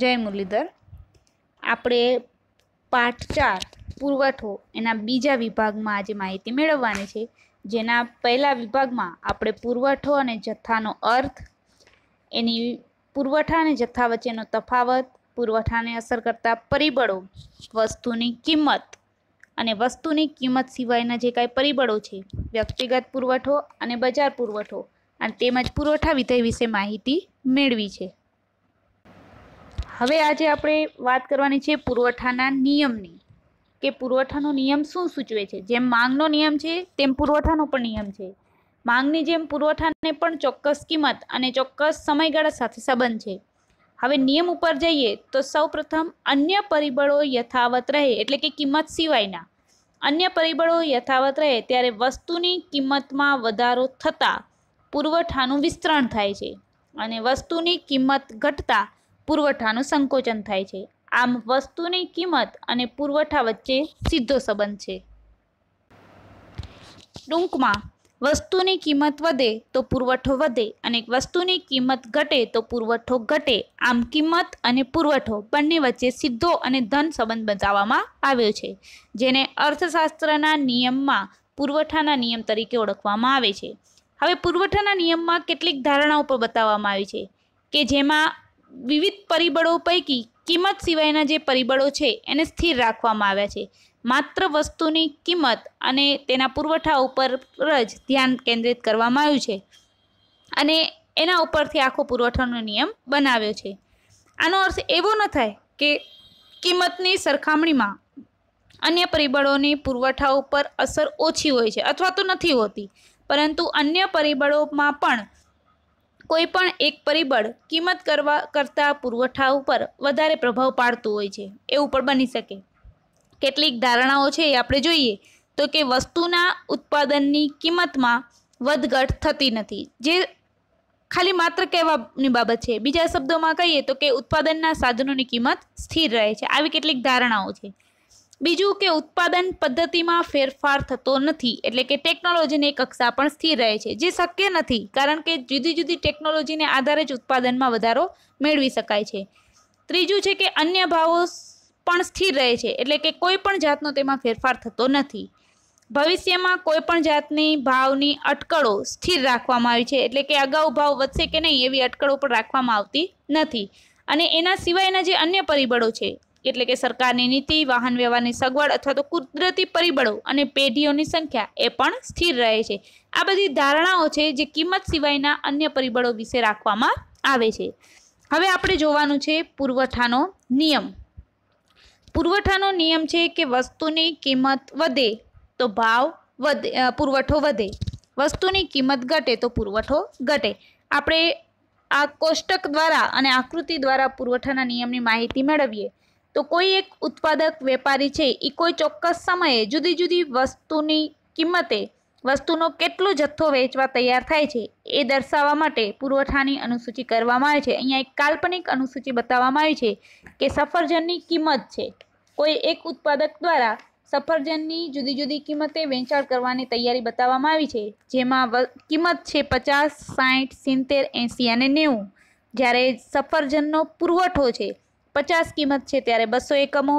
જય મુરલીધર આપણે પાઠ ચાર પુરવઠો એના બીજા વિભાગમાં આજે માહિતી મેળવવાની છે જેના પહેલા વિભાગમાં આપણે પુરવઠો અને જથ્થાનો અર્થ એની પુરવઠા અને જથ્થા વચ્ચેનો તફાવત પુરવઠાને અસર કરતા પરિબળો વસ્તુની કિંમત અને વસ્તુની કિંમત સિવાયના જે કાંઈ પરિબળો છે વ્યક્તિગત પુરવઠો અને બજાર પુરવઠો અને તેમજ પુરવઠા વિધેય વિશે માહિતી મેળવી છે હવે આજે આપણે વાત કરવાની છે પુરવઠાના નિયમની કે પુરવઠાનો નિયમ શું સૂચવે છે જેમ માંગનો નિયમ છે તેમ પુરવઠાનો પણ નિયમ છે માંગની જેમ પુરવઠાને પણ ચોક્કસ કિંમત અને ચોક્કસ સમયગાળા સાથે સંબંધ છે હવે નિયમ ઉપર જઈએ તો સૌપ્રથમ અન્ય પરિબળો યથાવત રહે એટલે કે કિંમત સિવાયના અન્ય પરિબળો યથાવત રહે ત્યારે વસ્તુની કિંમતમાં વધારો થતાં પુરવઠાનું વિસ્તરણ થાય છે અને વસ્તુની કિંમત ઘટતા પુરવઠાનું સંકોચન થાય છે આમ વસ્તુની કિંમત અને પુરવઠા વચ્ચે સીધો સંબંધ છે ટૂંકમાં વસ્તુની કિંમત વધે તો પુરવઠો વધે અને વસ્તુની કિંમત ઘટે તો પુરવઠો ઘટે આમ કિંમત અને પુરવઠો બંને વચ્ચે સીધો અને ધન સંબંધ બતાવવામાં આવ્યો છે જેને અર્થશાસ્ત્રના નિયમમાં પુરવઠાના નિયમ તરીકે ઓળખવામાં આવે છે હવે પુરવઠાના નિયમમાં કેટલીક ધારણાઓ પર બતાવવામાં આવી છે કે જેમાં વિવિધ પરિબળો પૈકી કિંમત સિવાયના જે પરિબળો છે એને સ્થિર રાખવામાં આવ્યા છે માત્ર વસ્તુની કિંમત અને તેના પુરવઠા ઉપર જ ધ્યાન કેન્દ્રિત કરવામાં આવ્યું છે અને એના ઉપરથી આખો પુરવઠાનો નિયમ બનાવ્યો છે આનો અર્થ એવો ન થાય કે કિંમતની સરખામણીમાં અન્ય પરિબળોની પુરવઠા ઉપર અસર ઓછી હોય છે અથવા તો નથી હોતી પરંતુ અન્ય પરિબળોમાં પણ કોઈપણ એક પરિબળ કિંમત કરવા કરતાં પુરવઠા ઉપર વધારે પ્રભાવ પાડતું હોય છે એવું પણ બની શકે કેટલીક ધારણાઓ છે એ આપણે જોઈએ તો કે વસ્તુના ઉત્પાદનની કિંમતમાં વધઘટ થતી નથી જે ખાલી માત્ર કહેવાની બાબત છે બીજા શબ્દોમાં કહીએ તો કે ઉત્પાદનના સાધનોની કિંમત સ્થિર રહે છે આવી કેટલીક ધારણાઓ છે બીજું કે ઉત્પાદન પદ્ધતિમાં ફેરફાર થતો નથી એટલે કે ટેકનોલોજીની કક્ષા પણ સ્થિર રહે છે જે શક્ય નથી કારણ કે જુદી જુદી ટેકનોલોજીને આધારે જ ઉત્પાદનમાં વધારો મેળવી શકાય છે ત્રીજું છે કે અન્ય ભાવો પણ સ્થિર રહે છે એટલે કે કોઈ પણ જાતનો તેમાં ફેરફાર થતો નથી ભવિષ્યમાં કોઈ પણ જાતની ભાવની અટકળો સ્થિર રાખવામાં આવી છે એટલે કે અગાઉ ભાવ વધશે કે નહીં એવી અટકળો પણ રાખવામાં આવતી નથી અને એના સિવાયના જે અન્ય પરિબળો છે એટલે કે સરકારની નીતિ વાહન વ્યવહારની સગવડ અથવા તો કુદરતી પરિબળો અને પેઢીઓની સંખ્યા એ પણ સ્થિર રહે છે આ બધી ધારણાઓ છે જે કિંમત સિવાયના અન્ય પરિબળો વિશે રાખવામાં આવે છે હવે આપણે જોવાનું છે પુરવઠાનો નિયમ પુરવઠાનો નિયમ છે કે વસ્તુની કિંમત વધે તો ભાવ વધે પુરવઠો વધે વસ્તુની કિંમત ઘટે તો પુરવઠો ઘટે આપણે આ કોષ્ટક દ્વારા અને આકૃતિ દ્વારા પુરવઠાના નિયમની માહિતી મેળવીએ તો કોઈ એક ઉત્પાદક વેપારી છે એ કોઈ ચોક્કસ સમયે જુદી જુદી વસ્તુની કિંમતે વસ્તુનો કેટલો જથ્થો વેચવા તૈયાર થાય છે એ દર્શાવવા માટે પુરવઠાની અનુસૂચિ કરવામાં આવે છે અહીંયા એક કાલ્પનિક અનુસૂચિ બતાવવામાં આવી છે કે સફરજનની કિંમત છે કોઈ એક ઉત્પાદક દ્વારા સફરજનની જુદી જુદી કિંમતે વેચાણ કરવાની તૈયારી બતાવવામાં આવી છે જેમાં કિંમત છે પચાસ સાઠ સિત્તેર એંસી અને નેવું જ્યારે સફરજનનો પુરવઠો છે પચાસ કિંમત છે ત્યારે બસો એકમો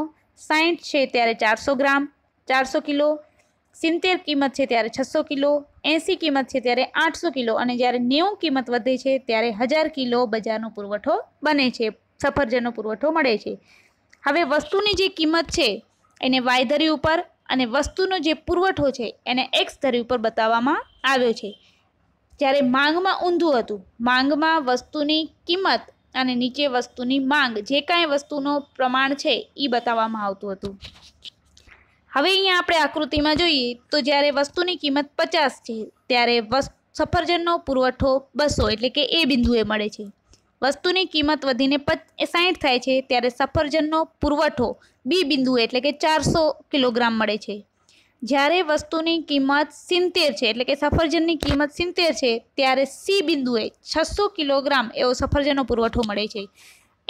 સાહીઠ છે ત્યારે ચારસો ગ્રામ ચારસો કિલો સિત્તેર કિંમત છે ત્યારે છસો કિલો એંસી કિંમત છે ત્યારે આઠસો કિલો અને જ્યારે નેવું કિંમત વધે છે ત્યારે હજાર કિલો બજારનો પુરવઠો બને છે સફરજનનો પુરવઠો મળે છે હવે વસ્તુની જે કિંમત છે એને વાયધરી ઉપર અને વસ્તુનો જે પુરવઠો છે એને એક્સ ધરી ઉપર બતાવવામાં આવ્યો છે જ્યારે માંગમાં ઊંધું હતું માંગમાં વસ્તુની કિંમત અને નીચે વસ્તુની માંગ જે કાંઈ વસ્તુનો પ્રમાણ છે એ બતાવવામાં આવતું હતું હવે અહીંયા આપણે આકૃતિમાં જોઈએ તો જ્યારે વસ્તુની કિંમત પચાસ છે ત્યારે સફરજનનો પુરવઠો બસો એટલે કે એ બિંદુએ મળે છે વસ્તુની કિંમત વધીને પચ સાહીઠ થાય છે ત્યારે સફરજનનો પુરવઠો બી બિંદુએ એટલે કે ચારસો કિલોગ્રામ મળે છે જ્યારે વસ્તુની કિંમત સિત્તેર છે એટલે કે સફરજનની કિંમત સિત્તેર છે ત્યારે સી બિંદુએ છસો કિલોગ્રામ એવો સફરજનનો પુરવઠો મળે છે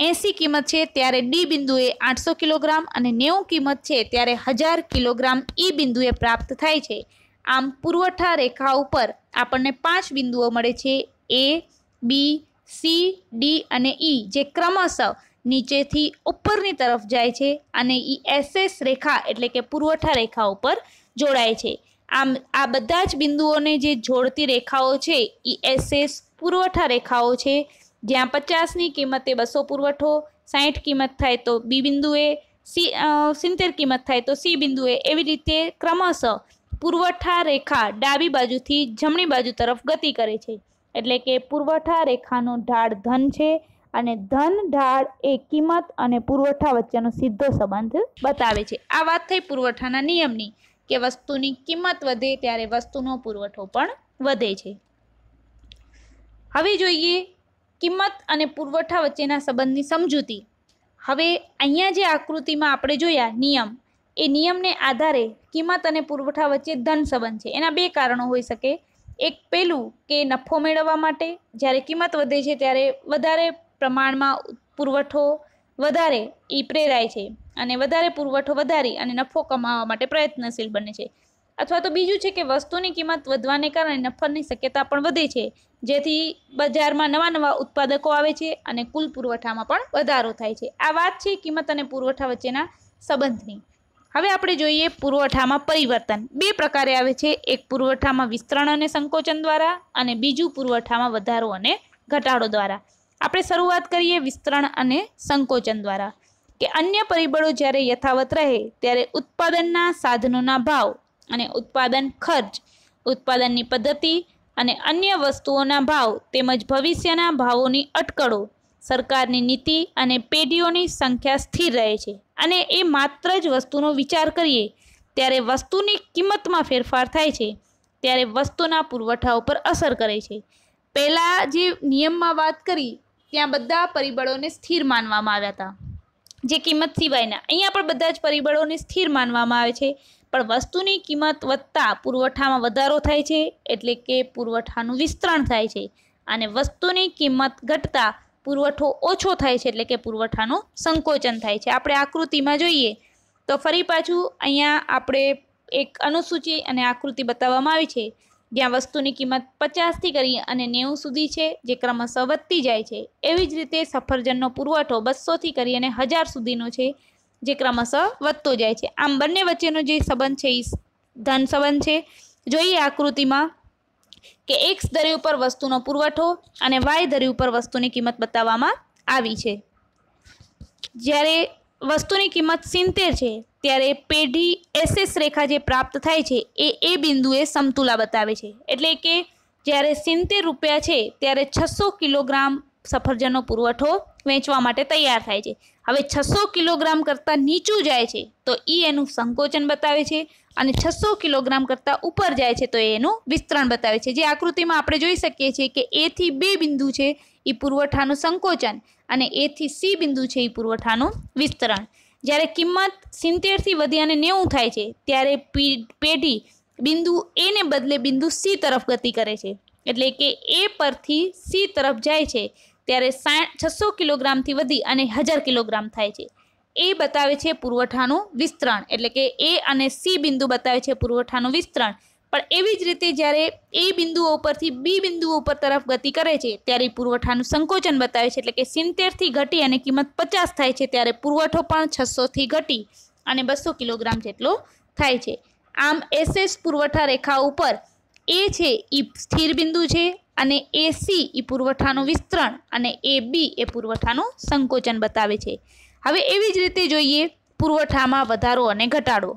એંસી કિંમત છે ત્યારે ડી બિંદુએ આઠસો કિલોગ્રામ અને નેવું કિંમત છે ત્યારે હજાર કિલોગ્રામ ઈ બિંદુએ પ્રાપ્ત થાય છે આમ પુરવઠા રેખા ઉપર આપણને પાંચ બિંદુઓ મળે છે એ બી સી ડી અને ઈ જે ક્રમશઃ નીચેથી ઉપરની તરફ જાય છે અને ઈ એસ રેખા એટલે કે પુરવઠા રેખા ઉપર જોડાય છે આમ આ બધા જ બિંદુઓને જે જોડતી રેખાઓ છે એ એસએસ પુરવઠા રેખાઓ છે જ્યાં પચાસની કિંમતે બસો પુરવઠો સાહીઠ કિંમત થાય તો બી બિંદુએ સી સિત્તેર કિંમત થાય તો સી બિંદુએ એવી રીતે ક્રમશઃ પુરવઠા રેખા ડાબી બાજુથી જમણી બાજુ તરફ ગતિ કરે છે એટલે કે પુરવઠા રેખાનો ઢાળ ધન છે અને ધન ઢાળ એ કિંમત અને પુરવઠા વચ્ચેનો સીધો સંબંધ બતાવે છે આ વાત થઈ પુરવઠાના નિયમની કે વસ્તુની કિંમત વધે ત્યારે વસ્તુનો પુરવઠો પણ વધે છે હવે જોઈએ કિંમત અને પુરવઠા વચ્ચેના સંબંધની સમજૂતી હવે અહીંયા જે આકૃતિમાં આપણે જોયા નિયમ એ નિયમને આધારે કિંમત અને પુરવઠા વચ્ચે ધન સંબંધ છે એના બે કારણો હોઈ શકે એક પહેલું કે નફો મેળવવા માટે જ્યારે કિંમત વધે છે ત્યારે વધારે પ્રમાણમાં પુરવઠો વધારે એ પ્રેરાય છે અને વધારે પુરવઠો વધારી અને નફો કમાવા માટે પ્રયત્નશીલ બને છે અથવા તો બીજું છે કે વસ્તુની કિંમત વધવાને કારણે નફાની શક્યતા પણ વધે છે જેથી બજારમાં નવા નવા ઉત્પાદકો આવે છે અને કુલ પુરવઠામાં પણ વધારો થાય છે આ વાત છે કિંમત અને પુરવઠા વચ્ચેના સંબંધની હવે આપણે જોઈએ પુરવઠામાં પરિવર્તન બે પ્રકારે આવે છે એક પુરવઠામાં વિસ્તરણ અને સંકોચન દ્વારા અને બીજું પુરવઠામાં વધારો અને ઘટાડો દ્વારા આપણે શરૂઆત કરીએ વિસ્તરણ અને સંકોચન દ્વારા કે અન્ય પરિબળો જ્યારે યથાવત રહે ત્યારે ઉત્પાદનના સાધનોના ભાવ અને ઉત્પાદન ખર્ચ ઉત્પાદનની પદ્ધતિ અને અન્ય વસ્તુઓના ભાવ તેમજ ભવિષ્યના ભાવોની અટકળો સરકારની નીતિ અને પેઢીઓની સંખ્યા સ્થિર રહે છે અને એ માત્ર જ વસ્તુનો વિચાર કરીએ ત્યારે વસ્તુની કિંમતમાં ફેરફાર થાય છે ત્યારે વસ્તુના પુરવઠા ઉપર અસર કરે છે પહેલાં જે નિયમમાં વાત કરી ત્યાં બધા પરિબળોને સ્થિર માનવામાં આવ્યા હતા જે કિંમત સિવાયના અહીંયા પણ બધા જ પરિબળોને સ્થિર માનવામાં આવે છે પણ વસ્તુની કિંમત વધતાં પુરવઠામાં વધારો થાય છે એટલે કે પુરવઠાનું વિસ્તરણ થાય છે અને વસ્તુની કિંમત ઘટતા પુરવઠો ઓછો થાય છે એટલે કે પુરવઠાનું સંકોચન થાય છે આપણે આકૃતિમાં જોઈએ તો ફરી પાછું અહીંયા આપણે એક અનુસૂચિ અને આકૃતિ બતાવવામાં આવી છે જ્યાં વસ્તુની કિંમત પચાસથી કરી અને નેવું સુધી છે જે ક્રમશઃ વધતી જાય છે એવી જ રીતે સફરજનનો પુરવઠો બસોથી કરી અને હજાર સુધીનો છે જે ક્રમશઃ વધતો જાય છે આમ બંને વચ્ચેનો જે સંબંધ છે એ ધન સંબંધ છે જોઈએ આકૃતિમાં કે એક્સ ધરી ઉપર વસ્તુનો પુરવઠો અને વાય દરી ઉપર વસ્તુની કિંમત બતાવવામાં આવી છે જ્યારે વસ્તુની કિંમત સિત્તેર છે ત્યારે પેઢી એસએસ રેખા જે પ્રાપ્ત થાય છે એ એ બિંદુએ સમતુલા બતાવે છે એટલે કે જ્યારે સિત્તેર રૂપિયા છે ત્યારે છસો કિલોગ્રામ સફરજનનો પુરવઠો વેચવા માટે તૈયાર થાય છે હવે છસો કિલોગ્રામ કરતાં નીચું જાય છે તો એ એનું સંકોચન બતાવે છે અને છસો કિલોગ્રામ કરતાં ઉપર જાય છે તો એ એનું વિસ્તરણ બતાવે છે જે આકૃતિમાં આપણે જોઈ શકીએ છીએ કે એથી બે બિંદુ છે એ પુરવઠાનું સંકોચન અને એથી સી બિંદુ છે એ પુરવઠાનું વિસ્તરણ જ્યારે કિંમત સિત્તેરથી વધી અને નેવું થાય છે ત્યારે પેઢી બિંદુ એને બદલે બિંદુ સી તરફ ગતિ કરે છે એટલે કે એ પરથી સી તરફ જાય છે ત્યારે સાઠ છસો કિલોગ્રામથી વધી અને હજાર કિલોગ્રામ થાય છે એ બતાવે છે પુરવઠાનું વિસ્તરણ એટલે કે એ અને સી બિંદુ બતાવે છે પુરવઠાનું વિસ્તરણ પણ એવી જ રીતે જ્યારે એ બિંદુઓ ઉપરથી બી બિંદુઓ ઉપર તરફ ગતિ કરે છે ત્યારે પુરવઠાનું સંકોચન બતાવે છે એટલે કે સિત્તેરથી ઘટી અને કિંમત પચાસ થાય છે ત્યારે પુરવઠો પણ છસોથી ઘટી અને બસો કિલોગ્રામ જેટલો થાય છે આમ એસએસ પુરવઠા રેખા ઉપર એ છે એ સ્થિર બિંદુ છે અને એ સી એ પુરવઠાનું વિસ્તરણ અને એ બી એ પુરવઠાનું સંકોચન બતાવે છે હવે એવી જ રીતે જોઈએ પુરવઠામાં વધારો અને ઘટાડો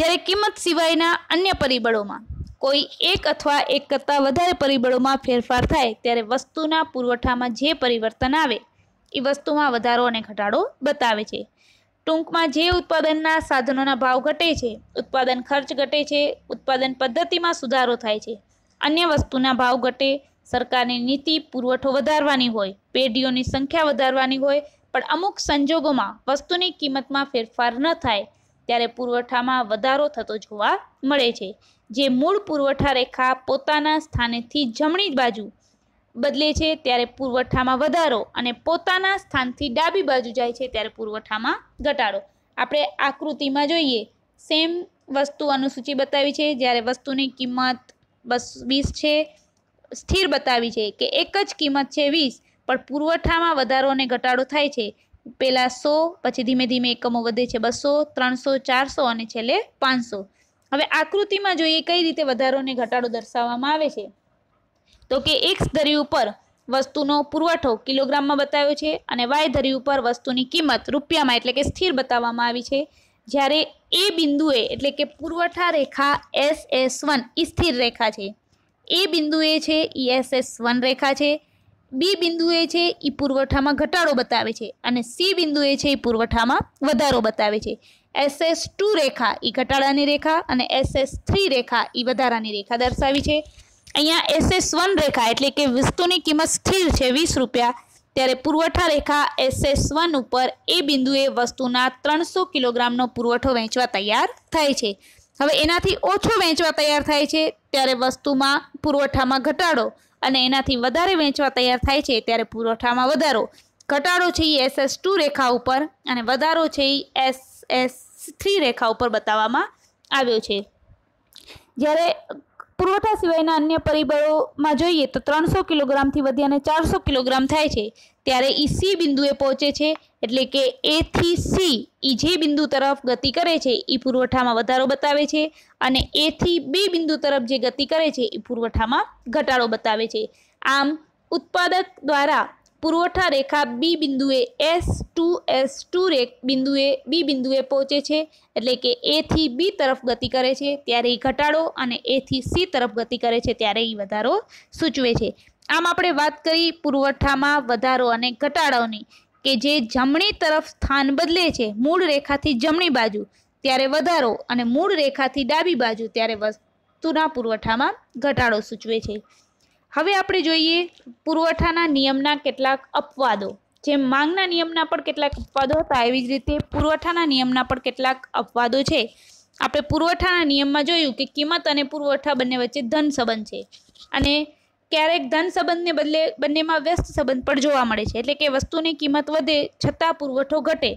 જ્યારે કિંમત સિવાયના અન્ય પરિબળોમાં કોઈ એક અથવા એક કરતાં વધારે પરિબળોમાં ફેરફાર થાય ત્યારે વસ્તુના પુરવઠામાં જે પરિવર્તન આવે એ વસ્તુમાં વધારો અને ઘટાડો બતાવે છે ટૂંકમાં જે ઉત્પાદનના સાધનોના ભાવ ઘટે છે ઉત્પાદન ખર્ચ ઘટે છે ઉત્પાદન પદ્ધતિમાં સુધારો થાય છે અન્ય વસ્તુના ભાવ ઘટે સરકારની નીતિ પુરવઠો વધારવાની હોય પેઢીઓની સંખ્યા વધારવાની હોય પણ અમુક સંજોગોમાં વસ્તુની કિંમતમાં ફેરફાર ન થાય ત્યારે પુરવઠામાં વધારો થતો જોવા મળે છે જે મૂળ પુરવઠા રેખા પોતાના સ્થાનેથી જમણી બાજુ બદલે છે ત્યારે પુરવઠામાં વધારો અને પોતાના સ્થાનથી ડાબી બાજુ જાય છે ત્યારે પુરવઠામાં ઘટાડો આપણે આકૃતિમાં જોઈએ સેમ વસ્તુ અનુસૂચિ બતાવી છે જ્યારે વસ્તુની કિંમત બસ વીસ છે સ્થિર બતાવી છે કે એક જ કિંમત છે વીસ પણ પુરવઠામાં વધારો અને ઘટાડો થાય છે પહેલાં સો પછી ધીમે ધીમે એકમો વધે છે બસો ત્રણસો ચારસો અને છેલ્લે પાંચસો હવે આકૃતિમાં જોઈએ કઈ રીતે વધારો અને ઘટાડો દર્શાવવામાં આવે છે તો કે એક્સ ધરી ઉપર વસ્તુનો પુરવઠો કિલોગ્રામમાં બતાવ્યો છે અને વાય ધરી ઉપર વસ્તુની કિંમત રૂપિયામાં એટલે કે સ્થિર બતાવવામાં આવી છે જ્યારે એ બિંદુએ એટલે કે પુરવઠા રેખા એસ એસ વન સ્થિર રેખા છે એ બિંદુએ છે ઈ એસ એસ વન રેખા છે બી બિંદુએ છે એ પુરવઠામાં ઘટાડો બતાવે છે અને સી બિંદુએ છે એ પુરવઠામાં વધારો બતાવે છે એસએસ ટુ રેખા એ ઘટાડાની રેખા અને એસએસ થ્રી રેખા એ વધારાની રેખા દર્શાવી છે અહીંયા એસએસ વન રેખા એટલે કે વસ્તુની કિંમત સ્થિર છે વીસ રૂપિયા ત્યારે પુરવઠા રેખા એસએસ વન ઉપર એ બિંદુએ વસ્તુના ત્રણસો કિલોગ્રામનો પુરવઠો વહેંચવા તૈયાર થાય છે હવે એનાથી ઓછો વહેંચવા તૈયાર થાય છે ત્યારે વસ્તુમાં પુરવઠામાં ઘટાડો અને એનાથી વધારે વેચવા તૈયાર થાય છે ત્યારે પુરવઠામાં વધારો ઘટાડો છે એ એસ એસ ટુ રેખા ઉપર અને વધારો છે એ એસ એસ થ્રી રેખા ઉપર બતાવવામાં આવ્યો છે જ્યારે પુરવઠા સિવાયના અન્ય પરિબળોમાં જોઈએ તો ત્રણસો કિલોગ્રામથી વધી અને ચારસો કિલોગ્રામ થાય છે ત્યારે ઈ સી બિંદુએ પહોંચે છે એટલે કે એથી સી એ જે બિંદુ તરફ ગતિ કરે છે એ પુરવઠામાં વધારો બતાવે છે અને એથી બી બિંદુ તરફ જે ગતિ કરે છે એ પુરવઠામાં ઘટાડો બતાવે છે આમ ઉત્પાદક દ્વારા પુરવઠા રેખા બી બિંદુએ એસ ટુ એસ ટુ રેખ બિંદુએ બી બિંદુએ પહોંચે છે એટલે કે એથી બી તરફ ગતિ કરે છે ત્યારે એ ઘટાડો અને એથી સી તરફ ગતિ કરે છે ત્યારે એ વધારો સૂચવે છે આમ આપણે વાત કરી પુરવઠામાં વધારો અને ઘટાડોની કે જે જમણી તરફ સ્થાન બદલે છે મૂળ રેખાથી જમણી બાજુ ત્યારે વધારો અને મૂળ રેખાથી ડાબી બાજુ ત્યારે વસ્તુના પુરવઠામાં ઘટાડો સૂચવે છે હવે આપણે જોઈએ પુરવઠાના નિયમના કેટલાક અપવાદો જેમ માંગના નિયમના પણ કેટલાક અપવાદો હતા એવી જ રીતે પુરવઠાના નિયમના પણ કેટલાક અપવાદો છે આપણે પુરવઠાના નિયમમાં જોયું કે કિંમત અને પુરવઠા બંને વચ્ચે ધન સંબંધ છે અને ક્યારેક ધન સંબંધને બદલે બંનેમાં વ્યસ્ત સંબંધ પણ જોવા મળે છે એટલે કે વસ્તુની કિંમત વધે છતાં પુરવઠો ઘટે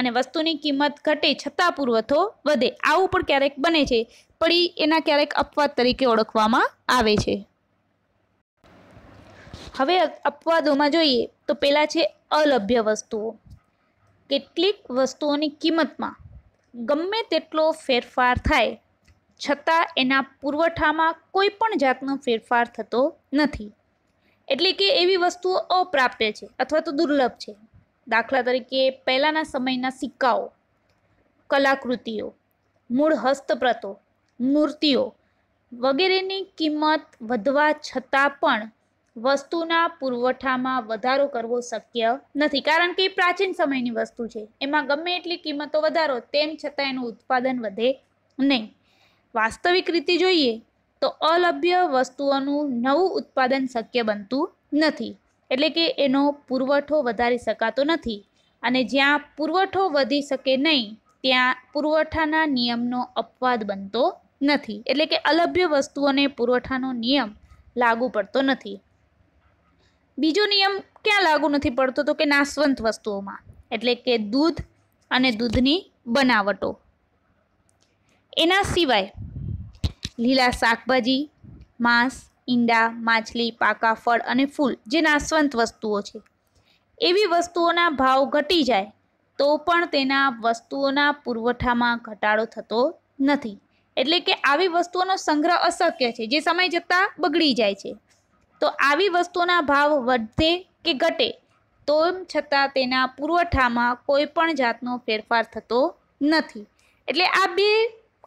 અને વસ્તુની કિંમત ઘટે છતાં પુરવઠો વધે આવું પણ ક્યારેક બને છે પણ એના ક્યારેક અપવાદ તરીકે ઓળખવામાં આવે છે હવે અપવાદોમાં જોઈએ તો પહેલાં છે અલભ્ય વસ્તુઓ કેટલીક વસ્તુઓની કિંમતમાં ગમે તેટલો ફેરફાર થાય છતાં એના પુરવઠામાં કોઈ પણ જાતનો ફેરફાર થતો નથી એટલે કે એવી વસ્તુઓ અપ્રાપ્ય છે અથવા તો દુર્લભ છે દાખલા તરીકે પહેલાંના સમયના સિક્કાઓ કલાકૃતિઓ મૂળ હસ્તપ્રતો મૂર્તિઓ વગેરેની કિંમત વધવા છતાં પણ વસ્તુના પુરવઠામાં વધારો કરવો શક્ય નથી કારણ કે એ પ્રાચીન સમયની વસ્તુ છે એમાં ગમે એટલી કિંમતો વધારો તેમ છતાં એનું ઉત્પાદન વધે નહીં વાસ્તવિક રીતે જોઈએ તો અલભ્ય વસ્તુઓનું નવું ઉત્પાદન શક્ય બનતું નથી એટલે કે એનો પુરવઠો વધારી શકાતો નથી અને જ્યાં પુરવઠો વધી શકે નહીં ત્યાં પુરવઠાના નિયમનો અપવાદ બનતો નથી એટલે કે અલભ્ય વસ્તુઓને પુરવઠાનો નિયમ લાગુ પડતો નથી બીજો નિયમ ક્યાં લાગુ નથી પડતો તો કે નાશવંત વસ્તુઓમાં એટલે કે દૂધ અને દૂધની બનાવટો એના સિવાય લીલા શાકભાજી માંસ ઈંડા માછલી પાકા ફળ અને ફૂલ જે નાશવંત વસ્તુઓ છે એવી વસ્તુઓના ભાવ ઘટી જાય તો પણ તેના વસ્તુઓના પુરવઠામાં ઘટાડો થતો નથી એટલે કે આવી વસ્તુઓનો સંગ્રહ અશક્ય છે જે સમય જતાં બગડી જાય છે તો આવી વસ્તુઓના ભાવ વધે કે ઘટે તો છતાં તેના પુરવઠામાં કોઈ પણ જાતનો ફેરફાર થતો નથી એટલે આ બે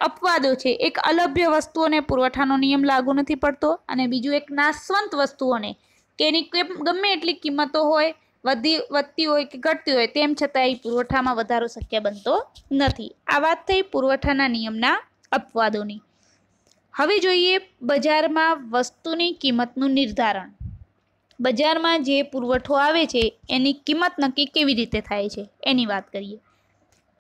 અપવાદો છે એક અલભ્ય વસ્તુઓને પુરવઠાનો નિયમ લાગુ નથી પડતો અને બીજું એક નાશવંત વસ્તુઓને કે એની ગમે એટલી કિંમતો હોય વધી વધતી હોય કે ઘટતી હોય તેમ છતાં એ પુરવઠામાં વધારો શક્ય બનતો નથી આ વાત થઈ પુરવઠાના નિયમના અપવાદોની હવે જોઈએ બજારમાં વસ્તુની કિંમતનું નિર્ધારણ બજારમાં જે પુરવઠો આવે છે એની કિંમત નક્કી કેવી રીતે થાય છે એની વાત કરીએ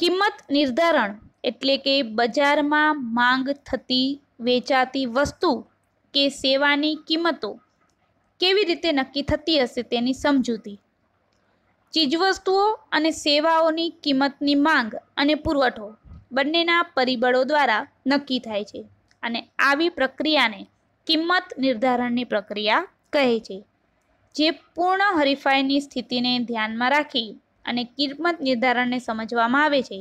કિંમત નિર્ધારણ એટલે કે બજારમાં માંગ થતી વેચાતી વસ્તુ કે સેવાની કિંમતો કેવી રીતે નક્કી થતી હશે તેની સમજૂતી ચીજવસ્તુઓ અને સેવાઓની કિંમતની માંગ અને પુરવઠો બંનેના પરિબળો દ્વારા નક્કી થાય છે અને આવી પ્રક્રિયાને કિંમત નિર્ધારણની પ્રક્રિયા કહે છે જે પૂર્ણ હરીફાઈની સ્થિતિને ધ્યાનમાં રાખી અને કિંમત નિર્ધારણને સમજવામાં આવે છે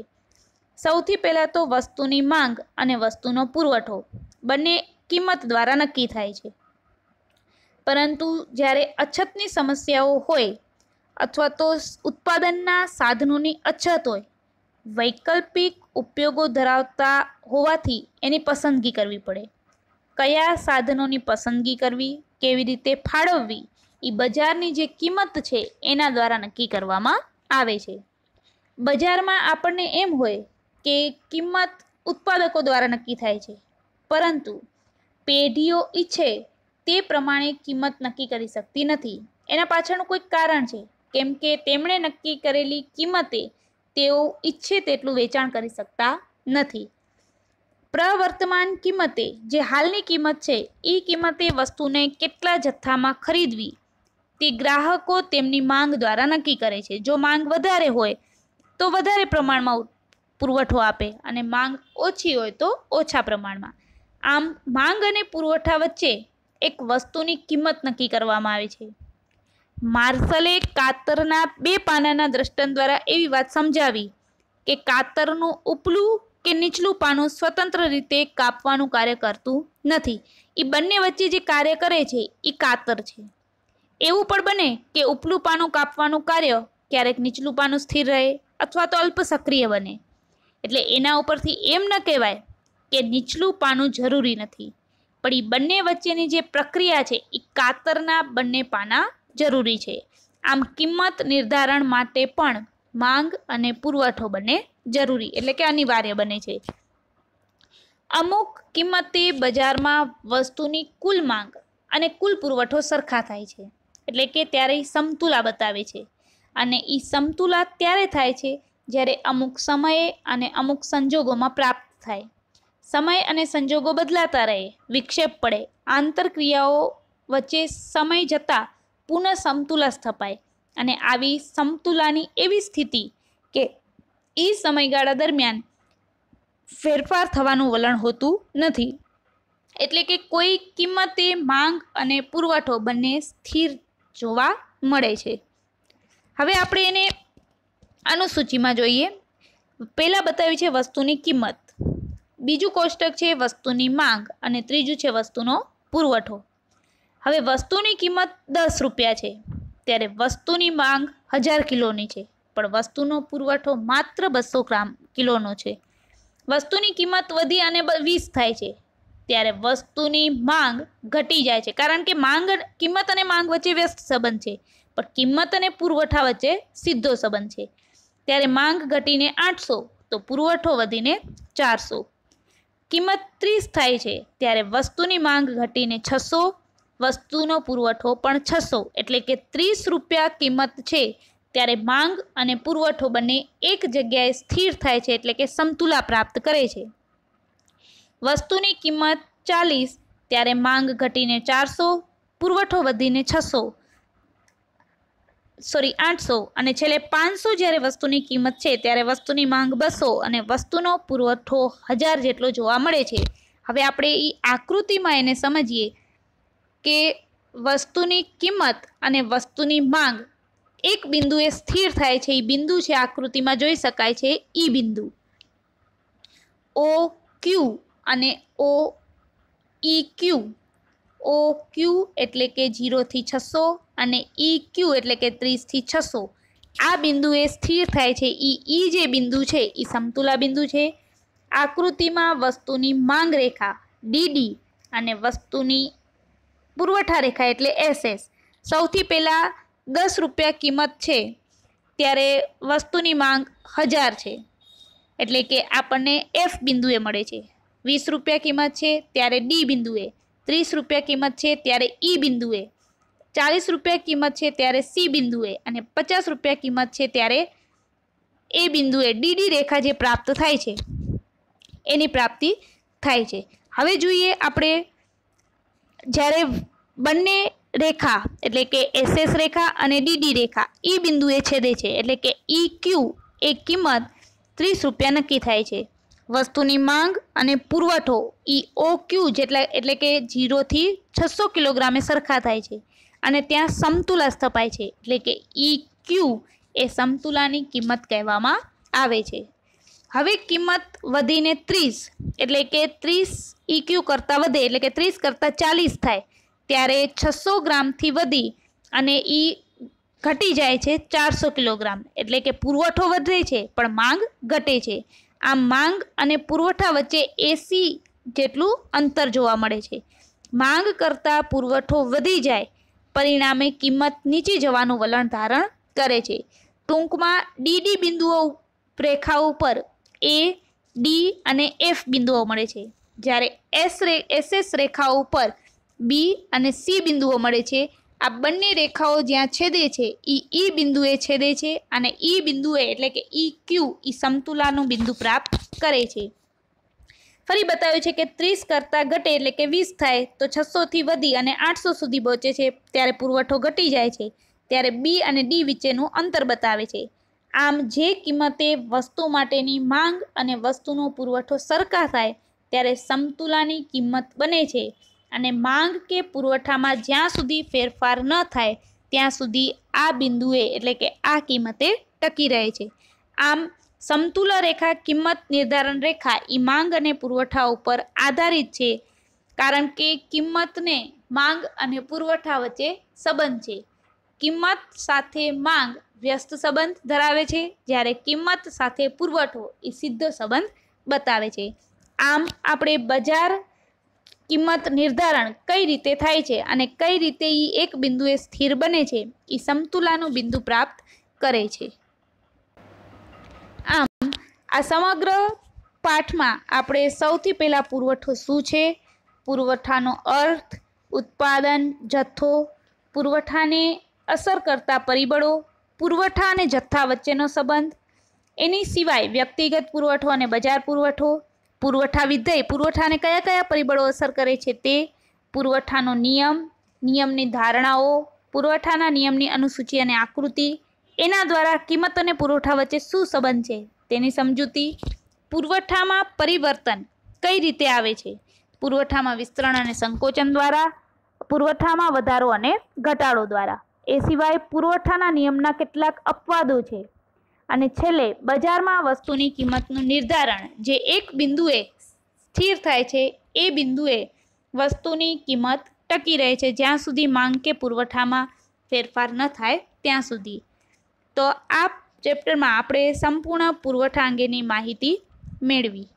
સૌથી પહેલાં તો વસ્તુની માંગ અને વસ્તુનો પુરવઠો બંને કિંમત દ્વારા નક્કી થાય છે પરંતુ જ્યારે અછતની સમસ્યાઓ હોય અથવા તો ઉત્પાદનના સાધનોની અછત હોય વૈકલ્પિક ઉપયોગો ધરાવતા હોવાથી એની પસંદગી કરવી પડે કયા સાધનોની પસંદગી કરવી કેવી રીતે ફાળવવી એ બજારની જે કિંમત છે એના દ્વારા નક્કી કરવામાં આવે છે બજારમાં આપણને એમ હોય કે કિંમત ઉત્પાદકો દ્વારા નક્કી થાય છે પરંતુ પેઢીઓ ઈચ્છે તે પ્રમાણે કિંમત નક્કી કરી શકતી નથી એના પાછળનું કોઈ કારણ છે કેમ કે તેમણે નક્કી કરેલી કિંમતે તેઓ ઈચ્છે તેટલું વેચાણ કરી શકતા નથી પ્રવર્તમાન કિંમતે જે હાલની કિંમત છે એ કિંમતે વસ્તુને કેટલા જથ્થામાં ખરીદવી તે ગ્રાહકો તેમની માંગ દ્વારા નક્કી કરે છે જો માંગ વધારે હોય તો વધારે પ્રમાણમાં પુરવઠો આપે અને માંગ ઓછી હોય તો ઓછા પ્રમાણમાં આમ માંગ અને પુરવઠા વચ્ચે એક વસ્તુની કિંમત નક્કી કરવામાં આવે છે માર્શલે કાતરના બે પાનાના દ્રષ્ટાંત દ્વારા એવી વાત સમજાવી કે કાતરનું ઉપલું કે નીચલું પાનું સ્વતંત્ર રીતે કાપવાનું કાર્ય કરતું નથી એ બંને વચ્ચે જે કાર્ય કરે છે એ કાતર છે એવું પણ બને કે ઉપલું પાનું કાપવાનું કાર્ય ક્યારેક નીચલું પાનું સ્થિર રહે અથવા તો અલ્પ સક્રિય બને એટલે એના ઉપરથી એમ ન કહેવાય કે નીચલું પાનું જરૂરી નથી પણ એ બંને વચ્ચેની જે પ્રક્રિયા છે એ કાતરના બંને પાના જરૂરી છે આમ કિંમત નિર્ધારણ માટે પણ માંગ અને પુરવઠો બંને જરૂરી એટલે કે અનિવાર્ય બને છે અમુક કિંમતે બજારમાં વસ્તુની કુલ માંગ અને કુલ પુરવઠો સરખા થાય છે એટલે કે ત્યારે સમતુલા બતાવે છે અને એ સમતુલા ત્યારે થાય છે જ્યારે અમુક સમયે અને અમુક સંજોગોમાં પ્રાપ્ત થાય સમય અને સંજોગો બદલાતા રહે વિક્ષેપ પડે આંતરક્રિયાઓ વચ્ચે સમય જતાં પુનઃ સમતુલા સ્થપાય અને આવી સમતુલાની એવી સ્થિતિ કે એ સમયગાળા દરમિયાન ફેરફાર થવાનું વલણ હોતું નથી એટલે કે કોઈ કિંમતે માંગ અને પુરવઠો બંને સ્થિર જોવા મળે છે હવે આપણે એને અનુસૂચિમાં જોઈએ પહેલાં બતાવ્યું છે વસ્તુની કિંમત બીજું કોષ્ટક છે વસ્તુની માંગ અને ત્રીજું છે વસ્તુનો પુરવઠો હવે વસ્તુની કિંમત દસ રૂપિયા છે ત્યારે વસ્તુની માંગ હજાર કિલોની છે પણ વસ્તુનો પુરવઠો માત્ર બસો ગ્રામ કિલોનો છે વસ્તુની કિંમત વધી અને વીસ થાય છે ત્યારે વસ્તુની માંગ ઘટી જાય છે કારણ કે માંગ કિંમત અને માંગ વચ્ચે વ્યસ્ત સંબંધ છે પણ કિંમત અને પુરવઠા વચ્ચે સીધો સંબંધ છે ત્યારે માંગ ઘટીને આઠસો તો પુરવઠો વધીને ચારસો કિંમત ત્રીસ થાય છે ત્યારે વસ્તુની માંગ ઘટીને છસો વસ્તુનો પુરવઠો પણ છસો એટલે કે ત્રીસ રૂપિયા કિંમત છે ત્યારે માંગ અને પુરવઠો બંને એક જગ્યાએ સ્થિર થાય છે એટલે કે સમતુલા પ્રાપ્ત કરે છે વસ્તુની કિંમત ચાલીસ ત્યારે માંગ ઘટીને ચારસો પુરવઠો વધીને છસો સોરી આઠસો અને છેલ્લે પાંચસો જ્યારે વસ્તુની કિંમત છે ત્યારે વસ્તુની માંગ બસો અને વસ્તુનો પુરવઠો હજાર જેટલો જોવા મળે છે હવે આપણે એ આકૃતિમાં એને સમજીએ કે વસ્તુની કિંમત અને વસ્તુની માંગ એક બિંદુએ સ્થિર થાય છે એ બિંદુ છે આકૃતિમાં જોઈ શકાય છે ઈ બિંદુ ઓ ક્યુ અને ઓ ઈ ક્યુ ઓ ક્યુ એટલે કે જીરોથી છસો અને ઈ ક્યુ એટલે કે ત્રીસથી છસો આ બિંદુએ સ્થિર થાય છે ઈ ઈ જે બિંદુ છે એ સમતુલા બિંદુ છે આકૃતિમાં વસ્તુની માંગ રેખા ડીડી અને વસ્તુની પુરવઠા રેખા એટલે એસએસ સૌથી પહેલાં દસ રૂપિયા કિંમત છે ત્યારે વસ્તુની માંગ હજાર છે એટલે કે આપણને એફ બિંદુએ મળે છે વીસ રૂપિયા કિંમત છે ત્યારે ડી બિંદુએ ત્રીસ રૂપિયા કિંમત છે ત્યારે ઈ બિંદુએ ચાલીસ રૂપિયા કિંમત છે ત્યારે સી બિંદુએ અને પચાસ રૂપિયા કિંમત છે ત્યારે એ બિંદુએ ડીડી રેખા જે પ્રાપ્ત થાય છે એની પ્રાપ્તિ થાય છે હવે જોઈએ આપણે જ્યારે બંને રેખા એટલે કે એસએસ રેખા અને ડીડી રેખા ઈ બિંદુએ છેદે છે એટલે કે ઈ ક્યુ એ કિંમત ત્રીસ રૂપિયા નક્કી થાય છે વસ્તુની માંગ અને પુરવઠો ઈ ઓ ક્યુ જેટલા એટલે કે જીરોથી છસો કિલોગ્રામે સરખા થાય છે અને ત્યાં સમતુલા સ્થપાય છે એટલે કે ઈ e ક્યુ એ સમતુલાની કિંમત કહેવામાં આવે છે હવે કિંમત વધીને ત્રીસ એટલે કે ત્રીસ ઈ e ક્યુ કરતાં વધે એટલે કે ત્રીસ કરતાં ચાલીસ થાય ત્યારે છસો ગ્રામથી વધી અને ઈ e ઘટી જાય છે ચારસો કિલોગ્રામ એટલે કે પુરવઠો વધે છે પણ માંગ ઘટે છે આમ માંગ અને પુરવઠા વચ્ચે એસી જેટલું અંતર જોવા મળે છે માંગ કરતાં પુરવઠો વધી જાય પરિણામે કિંમત નીચે જવાનું વલણ ધારણ કરે છે ટૂંકમાં ડીડી બિંદુઓ રેખા ઉપર એ ડી અને એફ બિંદુઓ મળે છે જ્યારે એસ રે એસએસ રેખા ઉપર બી અને સી બિંદુઓ મળે છે આ બંને રેખાઓ જ્યાં છેદે છે એ ઈ બિંદુએ છેદે છે અને ઈ બિંદુએ એટલે કે ઈ ક્યુ ઈ સમતુલાનું બિંદુ પ્રાપ્ત કરે છે ફરી બતાવ્યું છે કે ત્રીસ કરતાં ઘટે એટલે કે વીસ થાય તો છસોથી વધી અને આઠસો સુધી પહોંચે છે ત્યારે પુરવઠો ઘટી જાય છે ત્યારે બી અને ડી વચ્ચેનું અંતર બતાવે છે આમ જે કિંમતે વસ્તુ માટેની માંગ અને વસ્તુનો પુરવઠો સરખા થાય ત્યારે સમતુલાની કિંમત બને છે અને માંગ કે પુરવઠામાં જ્યાં સુધી ફેરફાર ન થાય ત્યાં સુધી આ બિંદુએ એટલે કે આ કિંમતે ટકી રહે છે આમ સમતુલ રેખા કિંમત નિર્ધારણ રેખા એ માંગ અને પુરવઠા ઉપર આધારિત છે કારણ કે કિંમતને માંગ અને પુરવઠા વચ્ચે સંબંધ છે કિંમત સાથે માંગ વ્યસ્ત સંબંધ ધરાવે છે જ્યારે કિંમત સાથે પુરવઠો એ સીધો સંબંધ બતાવે છે આમ આપણે બજાર કિંમત નિર્ધારણ કઈ રીતે થાય છે અને કઈ રીતે એ એક બિંદુએ સ્થિર બને છે એ સમતુલાનું બિંદુ પ્રાપ્ત કરે છે આમ આ સમગ્ર પાઠમાં આપણે સૌથી પહેલાં પુરવઠો શું છે પુરવઠાનો અર્થ ઉત્પાદન જથ્થો પુરવઠાને અસર કરતા પરિબળો પુરવઠા અને જથ્થા વચ્ચેનો સંબંધ એની સિવાય વ્યક્તિગત પુરવઠો અને બજાર પુરવઠો પુરવઠા વિધેય પુરવઠાને કયા કયા પરિબળો અસર કરે છે તે પુરવઠાનો નિયમ નિયમની ધારણાઓ પુરવઠાના નિયમની અનુસૂચિ અને આકૃતિ એના દ્વારા કિંમત અને પુરવઠા વચ્ચે શું સંબંધ છે તેની સમજૂતી પુરવઠામાં પરિવર્તન કઈ રીતે આવે છે પુરવઠામાં વિસ્તરણ અને સંકોચન દ્વારા પુરવઠામાં વધારો અને ઘટાડો દ્વારા એ સિવાય પુરવઠાના નિયમના કેટલાક અપવાદો છે અને છેલ્લે બજારમાં વસ્તુની કિંમતનું નિર્ધારણ જે એક બિંદુએ સ્થિર થાય છે એ બિંદુએ વસ્તુની કિંમત ટકી રહે છે જ્યાં સુધી માંગ કે પુરવઠામાં ફેરફાર ન થાય ત્યાં સુધી તો આ ચેપ્ટરમાં આપણે સંપૂર્ણ પુરવઠા અંગેની માહિતી મેળવી